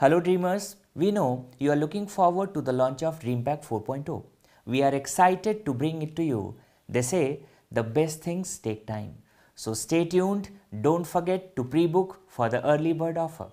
Hello dreamers, we know you are looking forward to the launch of DreamPack 4.0. We are excited to bring it to you. They say the best things take time. So stay tuned, don't forget to pre-book for the early bird offer.